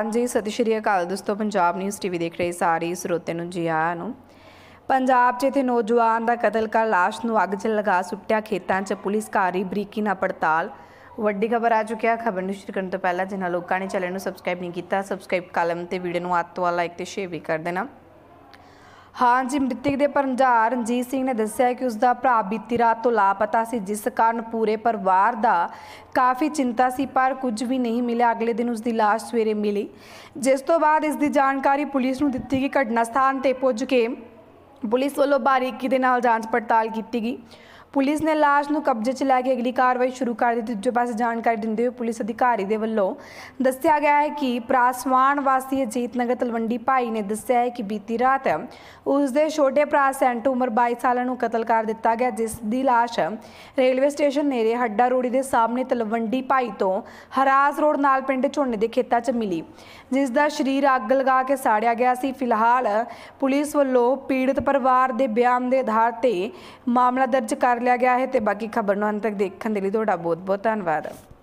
ਹਾਂਜੀ ਸਤਿ ਸ਼੍ਰੀ ਅਕਾਲ ਦੋਸਤੋ ਪੰਜਾਬ ਨਿਊਜ਼ ਟੀਵੀ ਦੇਖ ਰਹੇ ਸਾਰੇ ਸਰੋਤੇ ਨੂੰ ਜੀ ਆਇਆਂ ਨੂੰ ਪੰਜਾਬ 'ਚ ਇਥੇ ਨੌਜਵਾਨ ਦਾ ਕਤਲ ਕਰ ਲਾਸ਼ ਨੂੰ ਅੱਗ 'ਚ ਲਗਾ ਸੁੱਟਿਆ ਖੇਤਾਂ 'ਚ ਪੁਲਿਸ ਕਾਰੀ ਬਰੀਕੀ ਨਾ ਪੜਤਾਲ ਵੱਡੀ ਖਬਰ ਆ ਚੁੱਕਿਆ ਖਬਰ ਨੂੰ ਸ਼ੁਰੂ ਕਰਨ ਤੋਂ ਪਹਿਲਾਂ ਜਿਨ੍ਹਾਂ ਲੋਕਾਂ ਨੇ ਚੈਨਲ ਨੂੰ ਸਬਸਕ੍ਰਾਈਬ ਨਹੀਂ ਕੀਤਾ ਸਬਸਕ੍ਰਾਈਬ ਕਾਲਮ ਤੇ ਵੀਡੀਓ ਨੂੰ ਵੱਧ ਤੋਂ ਲਾਈਕ ਤੇ ਸ਼ੇਅਰ ਵੀ ਕਰ ਦੇਣਾ ਹਾਂ ਜੀ ਮ੍ਰਿਤਕ ਦੇ ਪਰਮਜਾ ਰਣਜੀਤ ਸਿੰਘ ਨੇ ਦੱਸਿਆ ਕਿ ਉਸ ਦਾ ਭਰਾ ਬੀਤੀ ਰਾਤ ਤੋਂ ਲਾਪਤਾ ਸੀ ਜਿਸ ਕਾਰਨ ਪੂਰੇ ਪਰਿਵਾਰ ਦਾ ਕਾਫੀ ਚਿੰਤਾ ਸੀ ਪਰ ਕੁਝ ਵੀ ਨਹੀਂ ਮਿਲਿਆ ਅਗਲੇ ਦਿਨ ਉਸ ਦੀ লাশ ਸਵੇਰੇ ਮਿਲੀ ਜਿਸ ਤੋਂ ਬਾਅਦ ਇਸ ਦੀ ਜਾਣਕਾਰੀ ਪੁਲਿਸ ਨੂੰ ਦਿੱਤੀ ਕਿ ਘਟਨਾ ਸਥਾਨ ਤੇ ਪੁੱਜ ਕੇ ਪੁਲਿਸ ਵੱਲੋਂ ਬਾਰੀਕੀ ਦੇ ਨਾਲ ਜਾਂਚ ਪੜਤਾਲ ਕੀਤੀ ਗਈ ਪੁਲਿਸ ਨੇ ਲਾਸ਼ ਨੂੰ ਕਬਜ਼ੇ 'ਚ ਲੈ ਕੇ ਅਗਲੀ ਕਾਰਵਾਈ ਸ਼ੁਰੂ ਕਰ ਦਿੱਤੀ ਦੂਜੇ ਪਾਸੇ ਜਾਣਕਾਰੀ ਦਿੰਦੇ ਹੋਏ ਪੁਲਿਸ ਅਧਿਕਾਰੀ ਦੇ ਵੱਲੋਂ ਦੱਸਿਆ ਗਿਆ ਹੈ ਕਿ ਪ੍ਰਾਸਵਾਨ ਵਾਸੀ ਅਜੀਤ ਨਗਰ ਤਲਵੰਡੀ ਭਾਈ ਨੇ ਦੱਸਿਆ ਹੈ ਕਿ ਬੀਤੀ ਰਾਤ ਉਸ ਦੇ ਛੋਟੇ ਭਰਾ ਸੈਂਟੂ ਉਮਰ 22 ਸਾਲਾਂ ਨੂੰ ਕਤਲ ਕਰ ਦਿੱਤਾ ਗਿਆ ਜਿਸ ਦੀ ਲਾਸ਼ ਰੇਲਵੇ ਸਟੇਸ਼ਨ ਨੇੜੇ ਹੱਡਾ ਰੋੜੀ ਦੇ ਸਾਹਮਣੇ ਤਲਵੰਡੀ ਭਾਈ ਤੋਂ ਹਰਾਸ ਰੋਡ ਨਾਲ ਪਿੰਡ ਝੋਨੇ ਦੇ ਖੇਤਾਂ 'ਚ ਮਿਲੀ ਜਿਸ ਦਾ ਸਰੀਰ ਅੱਗ ਲਗਾ ਕੇ ਸਾੜਿਆ ਗਿਆ ਸੀ ਫਿਲਹਾਲ ਪੁਲਿਸ ਵੱਲੋਂ ਪੀੜਤ ਪਰਿਵਾਰ ਦੇ ਬਿਆਨ ਦੇ ਆਧਾਰ ਤੇ ਮਾਮਲਾ ਦਰਜ ਕਰ ਲਿਆ ਗਿਆ ਹੈ ਤੇ ਬਾਕੀ ਖਬਰ ਨੂੰ ਅੰਤ ਤੱਕ ਦੇਖਣ ਦੇ ਲਈ ਤੁਹਾਡਾ ਬਹੁਤ ਬਹੁਤ ਧੰਨਵਾਦ